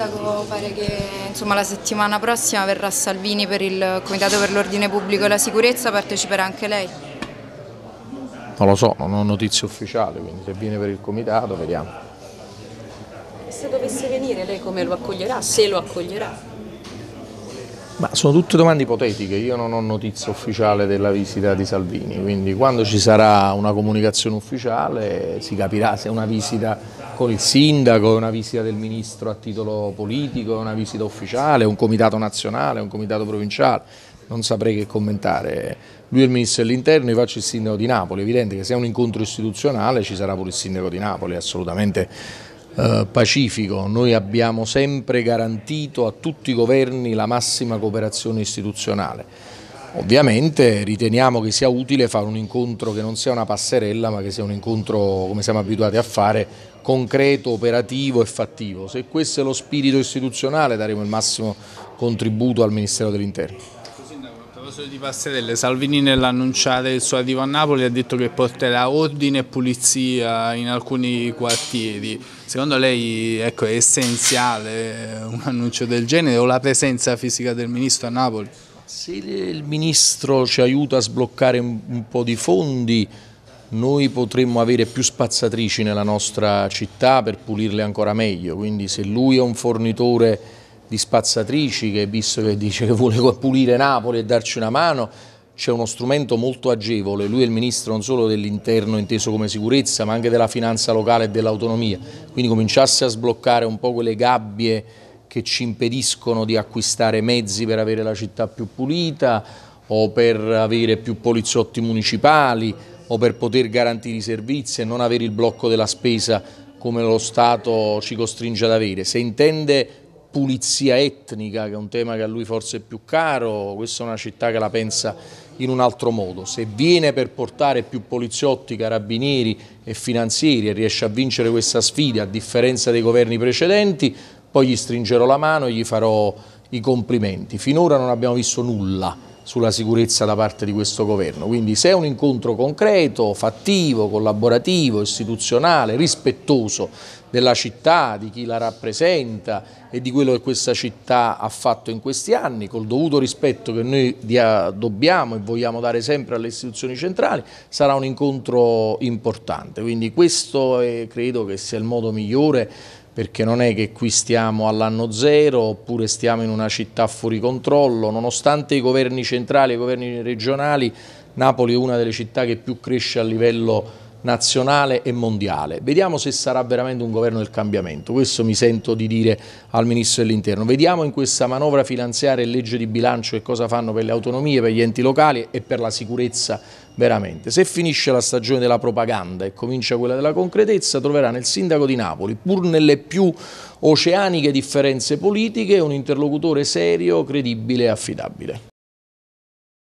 Sindaco pare che insomma, la settimana prossima verrà Salvini per il Comitato per l'Ordine Pubblico e la Sicurezza, parteciperà anche lei? Non lo so, non ho notizie ufficiali, quindi se viene per il Comitato vediamo. Se dovesse venire lei come lo accoglierà, se lo accoglierà? Ma sono tutte domande ipotetiche, io non ho notizia ufficiale della visita di Salvini, quindi quando ci sarà una comunicazione ufficiale si capirà se è una visita con il sindaco, è una visita del ministro a titolo politico, è una visita ufficiale, è un comitato nazionale, è un comitato provinciale, non saprei che commentare. Lui è il ministro dell'interno, io faccio il sindaco di Napoli, è evidente che se è un incontro istituzionale ci sarà pure il sindaco di Napoli, assolutamente eh, pacifico. Noi abbiamo sempre garantito a tutti i governi la massima cooperazione istituzionale. Ovviamente riteniamo che sia utile fare un incontro che non sia una passerella ma che sia un incontro, come siamo abituati a fare, concreto, operativo e fattivo. Se questo è lo spirito istituzionale daremo il massimo contributo al Ministero dell'Interno proposito di passerelle, Salvini nell'annunciare il suo arrivo a Napoli ha detto che porterà ordine e pulizia in alcuni quartieri. Secondo lei ecco, è essenziale eh, un annuncio del genere o la presenza fisica del Ministro a Napoli? Se il Ministro ci aiuta a sbloccare un po' di fondi, noi potremmo avere più spazzatrici nella nostra città per pulirle ancora meglio, quindi se lui è un fornitore di spazzatrici che visto che dice che vuole pulire Napoli e darci una mano, c'è uno strumento molto agevole, lui è il ministro non solo dell'interno inteso come sicurezza ma anche della finanza locale e dell'autonomia, quindi cominciasse a sbloccare un po' quelle gabbie che ci impediscono di acquistare mezzi per avere la città più pulita o per avere più poliziotti municipali o per poter garantire i servizi e non avere il blocco della spesa come lo Stato ci costringe ad avere. Se intende pulizia etnica, che è un tema che a lui forse è più caro, questa è una città che la pensa in un altro modo. Se viene per portare più poliziotti, carabinieri e finanzieri e riesce a vincere questa sfida, a differenza dei governi precedenti, poi gli stringerò la mano e gli farò i complimenti. Finora non abbiamo visto nulla sulla sicurezza da parte di questo governo, quindi se è un incontro concreto, fattivo, collaborativo, istituzionale, rispettoso della città, di chi la rappresenta e di quello che questa città ha fatto in questi anni, col dovuto rispetto che noi dobbiamo e vogliamo dare sempre alle istituzioni centrali, sarà un incontro importante. Quindi questo è, credo che sia il modo migliore perché non è che qui stiamo all'anno zero oppure stiamo in una città fuori controllo, nonostante i governi centrali e i governi regionali, Napoli è una delle città che più cresce a livello nazionale e mondiale. Vediamo se sarà veramente un governo del cambiamento, questo mi sento di dire al Ministro dell'Interno. Vediamo in questa manovra finanziaria e legge di bilancio che cosa fanno per le autonomie, per gli enti locali e per la sicurezza veramente. Se finisce la stagione della propaganda e comincia quella della concretezza, troverà nel sindaco di Napoli, pur nelle più oceaniche differenze politiche, un interlocutore serio, credibile e affidabile.